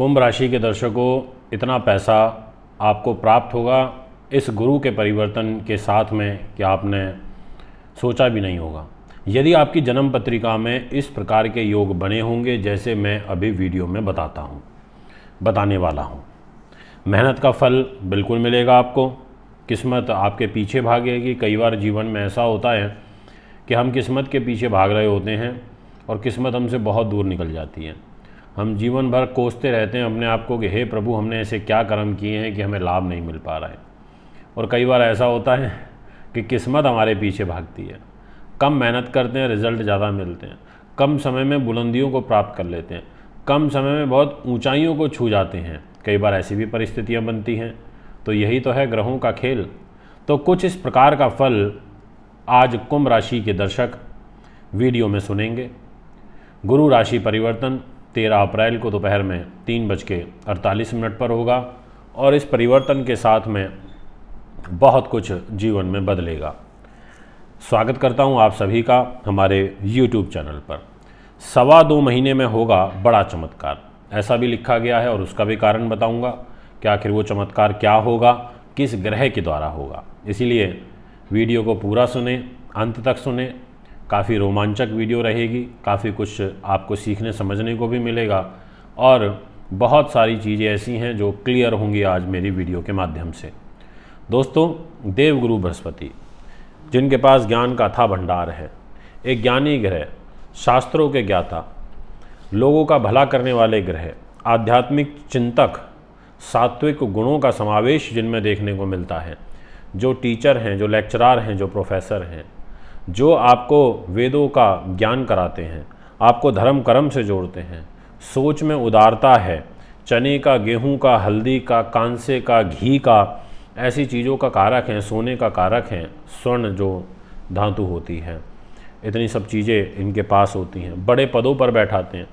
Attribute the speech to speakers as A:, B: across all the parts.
A: कुंभ राशि के दर्शकों इतना पैसा आपको प्राप्त होगा इस गुरु के परिवर्तन के साथ में कि आपने सोचा भी नहीं होगा यदि आपकी जन्म पत्रिका में इस प्रकार के योग बने होंगे जैसे मैं अभी वीडियो में बताता हूँ बताने वाला हूँ मेहनत का फल बिल्कुल मिलेगा आपको किस्मत आपके पीछे भागेगी कई बार जीवन में ऐसा होता है कि हम किस्मत के पीछे भाग रहे होते हैं और किस्मत हमसे बहुत दूर निकल जाती है हम जीवन भर कोसते रहते हैं अपने आप को कि हे प्रभु हमने ऐसे क्या कर्म किए हैं कि हमें लाभ नहीं मिल पा रहा है और कई बार ऐसा होता है कि किस्मत हमारे पीछे भागती है कम मेहनत करते हैं रिज़ल्ट ज़्यादा मिलते हैं कम समय में बुलंदियों को प्राप्त कर लेते हैं कम समय में बहुत ऊंचाइयों को छू जाते हैं कई बार ऐसी भी परिस्थितियां बनती हैं तो यही तो है ग्रहों का खेल तो कुछ इस प्रकार का फल आज कुंभ राशि के दर्शक वीडियो में सुनेंगे गुरु राशि परिवर्तन तेरह अप्रैल को दोपहर में तीन बज के अड़तालीस मिनट पर होगा और इस परिवर्तन के साथ में बहुत कुछ जीवन में बदलेगा स्वागत करता हूं आप सभी का हमारे YouTube चैनल पर सवा दो महीने में होगा बड़ा चमत्कार ऐसा भी लिखा गया है और उसका भी कारण बताऊंगा कि आखिर वो चमत्कार क्या होगा किस ग्रह के द्वारा होगा इसीलिए वीडियो को पूरा सुने अंत तक सुने काफ़ी रोमांचक वीडियो रहेगी काफ़ी कुछ आपको सीखने समझने को भी मिलेगा और बहुत सारी चीज़ें ऐसी हैं जो क्लियर होंगी आज मेरी वीडियो के माध्यम से दोस्तों देवगुरु बृहस्पति जिनके पास ज्ञान का था भंडार है एक ज्ञानी ग्रह शास्त्रों के ज्ञाता लोगों का भला करने वाले ग्रह आध्यात्मिक चिंतक सात्विक गुणों का समावेश जिनमें देखने को मिलता है जो टीचर हैं जो लेक्चरार हैं जो प्रोफेसर हैं जो आपको वेदों का ज्ञान कराते हैं आपको धर्म कर्म से जोड़ते हैं सोच में उदारता है चने का गेहूं का हल्दी का कांसे का घी का ऐसी चीज़ों का कारक हैं सोने का कारक हैं स्वर्ण जो धातु होती है इतनी सब चीज़ें इनके पास होती हैं बड़े पदों पर बैठाते हैं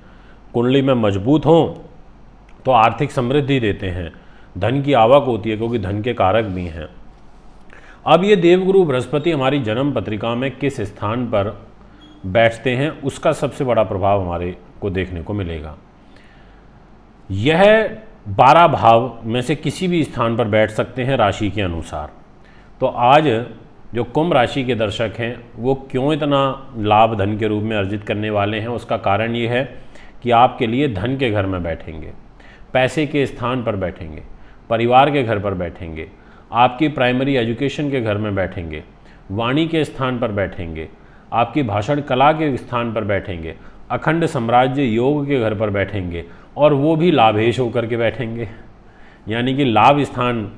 A: कुंडली में मजबूत हों तो आर्थिक समृद्धि देते हैं धन की आवक होती है क्योंकि धन के कारक भी हैं अब ये देवगुरु बृहस्पति हमारी जन्म पत्रिका में किस स्थान पर बैठते हैं उसका सबसे बड़ा प्रभाव हमारे को देखने को मिलेगा यह बारह भाव में से किसी भी स्थान पर बैठ सकते हैं राशि के अनुसार तो आज जो कुंभ राशि के दर्शक हैं वो क्यों इतना लाभ धन के रूप में अर्जित करने वाले हैं उसका कारण ये है कि आपके लिए धन के घर में बैठेंगे पैसे के स्थान पर बैठेंगे परिवार के घर पर बैठेंगे आपकी प्राइमरी एजुकेशन के घर में बैठेंगे वाणी के स्थान पर बैठेंगे आपकी भाषण कला के स्थान पर बैठेंगे अखंड साम्राज्य योग के घर पर बैठेंगे और वो भी लाभेश होकर के बैठेंगे यानी कि लाभ स्थान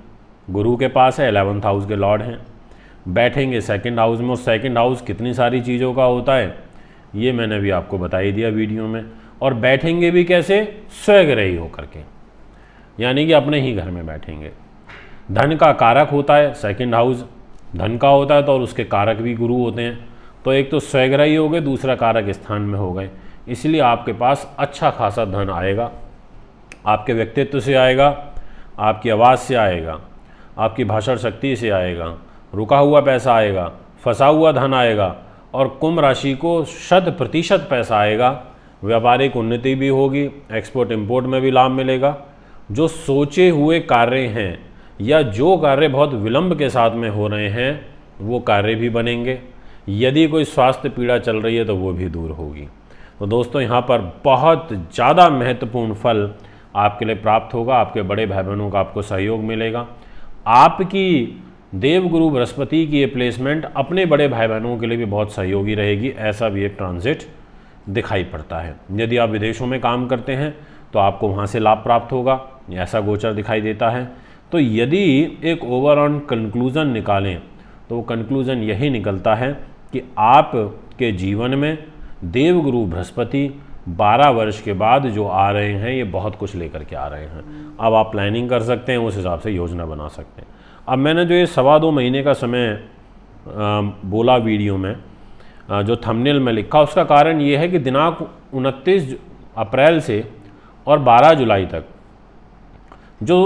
A: गुरु के पास है एलेवंथ हाउस के लॉर्ड हैं बैठेंगे सेकंड हाउस में और सेकंड हाउस कितनी सारी चीज़ों का होता है ये मैंने भी आपको बता ही दिया वीडियो में और बैठेंगे भी कैसे स्वग्रही होकर के यानी कि अपने ही घर में बैठेंगे धन का कारक होता है सेकंड हाउस धन का होता है तो और उसके कारक भी गुरु होते हैं तो एक तो स्वग्रही हो गए दूसरा कारक स्थान में हो गए इसलिए आपके पास अच्छा खासा धन आएगा आपके व्यक्तित्व से आएगा आपकी आवाज़ से आएगा आपकी भाषण शक्ति से आएगा रुका हुआ पैसा आएगा फंसा हुआ धन आएगा और कुंभ राशि को शत प्रतिशत पैसा आएगा व्यापारिक उन्नति भी होगी एक्सपोर्ट इम्पोर्ट में भी लाभ मिलेगा जो सोचे हुए कार्य हैं या जो कार्य बहुत विलंब के साथ में हो रहे हैं वो कार्य भी बनेंगे यदि कोई स्वास्थ्य पीड़ा चल रही है तो वो भी दूर होगी तो दोस्तों यहाँ पर बहुत ज़्यादा महत्वपूर्ण फल आपके लिए प्राप्त होगा आपके बड़े भाई बहनों का आपको सहयोग मिलेगा आपकी देवगुरु बृहस्पति की ये प्लेसमेंट अपने बड़े भाई बहनों के लिए भी बहुत सहयोगी रहेगी ऐसा भी एक ट्रांजिट दिखाई पड़ता है यदि आप विदेशों में काम करते हैं तो आपको वहाँ से लाभ प्राप्त होगा ऐसा गोचर दिखाई देता है तो यदि एक ओवरऑल कंक्लूज़न निकालें तो वो कंक्लूज़न यही निकलता है कि आप के जीवन में देवगुरु बृहस्पति 12 वर्ष के बाद जो आ रहे हैं ये बहुत कुछ लेकर के आ रहे हैं अब आप प्लानिंग कर सकते हैं उस हिसाब से योजना बना सकते हैं अब मैंने जो ये सवा दो महीने का समय बोला वीडियो में जो थंबनेल में लिखा उसका कारण ये है कि दिनांक उनतीस अप्रैल से और 12 जुलाई तक जो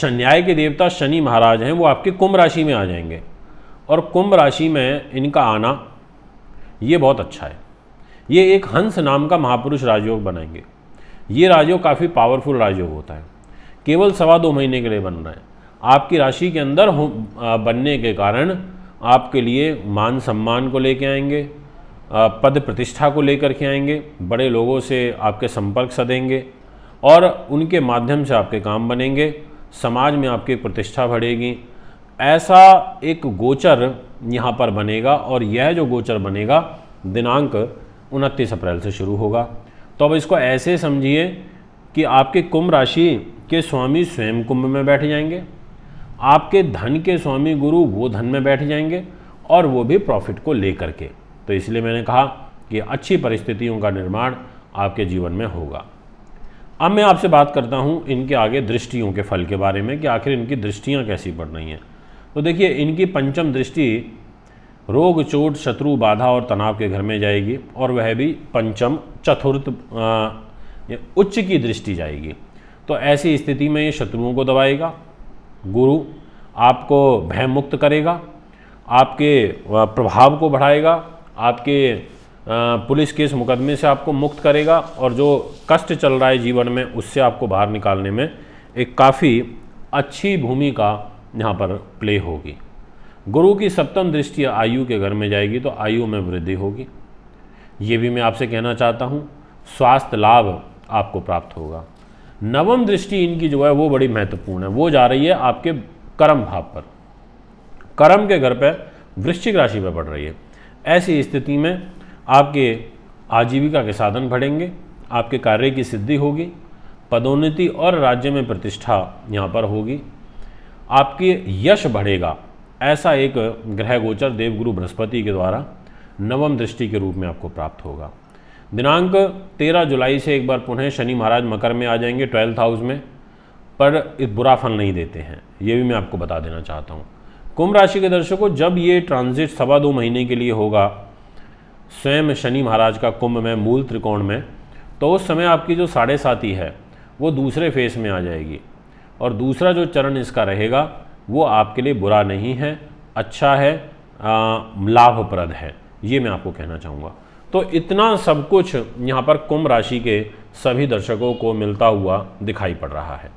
A: शन्याय के देवता शनि महाराज हैं वो आपके कुंभ राशि में आ जाएंगे और कुंभ राशि में इनका आना ये बहुत अच्छा है ये एक हंस नाम का महापुरुष राजयोग बनाएंगे ये राजयोग काफ़ी पावरफुल राजयोग होता है केवल सवा दो महीने के लिए बन रहा है आपकी राशि के अंदर हो बनने के कारण आपके लिए मान सम्मान को लेकर आएंगे पद प्रतिष्ठा को लेकर के आएंगे बड़े लोगों से आपके संपर्क सधेंगे और उनके माध्यम से आपके काम बनेंगे समाज में आपकी प्रतिष्ठा बढ़ेगी ऐसा एक गोचर यहाँ पर बनेगा और यह जो गोचर बनेगा दिनांक उनतीस अप्रैल से शुरू होगा तो अब इसको ऐसे समझिए कि आपके कुंभ राशि के स्वामी स्वयं कुंभ में बैठ जाएंगे आपके धन के स्वामी गुरु वो धन में बैठ जाएंगे और वो भी प्रॉफिट को लेकर के तो इसलिए मैंने कहा कि अच्छी परिस्थितियों का निर्माण आपके जीवन में होगा अब मैं आपसे बात करता हूँ इनके आगे दृष्टियों के फल के बारे में कि आखिर इनकी दृष्टियाँ कैसी पड़ रही हैं तो देखिए इनकी पंचम दृष्टि रोग चोट शत्रु बाधा और तनाव के घर में जाएगी और वह भी पंचम चतुर्थ उच्च की दृष्टि जाएगी तो ऐसी स्थिति में ये शत्रुओं को दबाएगा गुरु आपको भयमुक्त करेगा आपके प्रभाव को बढ़ाएगा आपके पुलिस केस मुकदमे से आपको मुक्त करेगा और जो कष्ट चल रहा है जीवन में उससे आपको बाहर निकालने में एक काफ़ी अच्छी भूमिका यहाँ पर प्ले होगी गुरु की सप्तम दृष्टि आयु के घर में जाएगी तो आयु में वृद्धि होगी ये भी मैं आपसे कहना चाहता हूँ स्वास्थ्य लाभ आपको प्राप्त होगा नवम दृष्टि इनकी जो है वो बड़ी महत्वपूर्ण है वो जा रही है आपके कर्म भाव पर कर्म के घर पर वृश्चिक राशि पर पड़ रही है ऐसी स्थिति में आपके आजीविका के साधन बढ़ेंगे आपके कार्य की सिद्धि होगी पदोन्नति और राज्य में प्रतिष्ठा यहाँ पर होगी आपके यश बढ़ेगा ऐसा एक ग्रह गोचर देवगुरु बृहस्पति के द्वारा नवम दृष्टि के रूप में आपको प्राप्त होगा दिनांक 13 जुलाई से एक बार पुनः शनि महाराज मकर में आ जाएंगे ट्वेल्थ हाउस में पर बुरा फल नहीं देते हैं ये भी मैं आपको बता देना चाहता हूँ कुंभ राशि के दर्शकों जब ये ट्रांजिट सवा दो महीने के लिए होगा स्वयं शनि महाराज का कुंभ में मूल त्रिकोण में तो उस समय आपकी जो साढ़े साथी है वो दूसरे फेस में आ जाएगी और दूसरा जो चरण इसका रहेगा वो आपके लिए बुरा नहीं है अच्छा है लाभप्रद है ये मैं आपको कहना चाहूँगा तो इतना सब कुछ यहाँ पर कुंभ राशि के सभी दर्शकों को मिलता हुआ दिखाई पड़ रहा है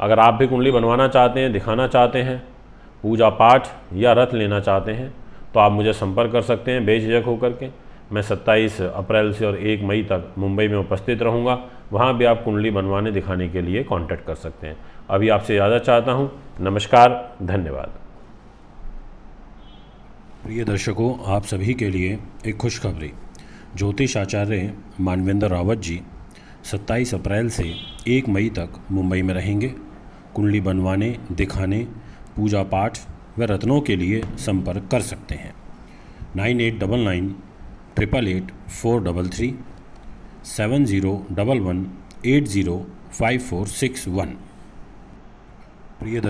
A: अगर आप भी कुंडली बनवाना चाहते हैं दिखाना चाहते हैं पूजा पाठ या रथ लेना चाहते हैं तो आप मुझे संपर्क कर सकते हैं बेझिझक होकर के मैं 27 अप्रैल से और 1 मई तक मुंबई में उपस्थित रहूँगा वहाँ भी आप कुंडली बनवाने दिखाने के लिए कॉन्टैक्ट कर सकते हैं अभी आपसे ज़्यादा चाहता हूँ नमस्कार धन्यवाद प्रिय दर्शकों आप सभी के लिए एक खुशखबरी ज्योतिष आचार्य मानवेंद्र रावत जी 27 अप्रैल से 1 मई तक मुंबई में रहेंगे कुंडली बनवाने दिखाने पूजा पाठ व रत्नों के लिए संपर्क कर सकते हैं nine eight double nine triple eight four double three seven zero double one eight zero five four six one प्रिय दर्शक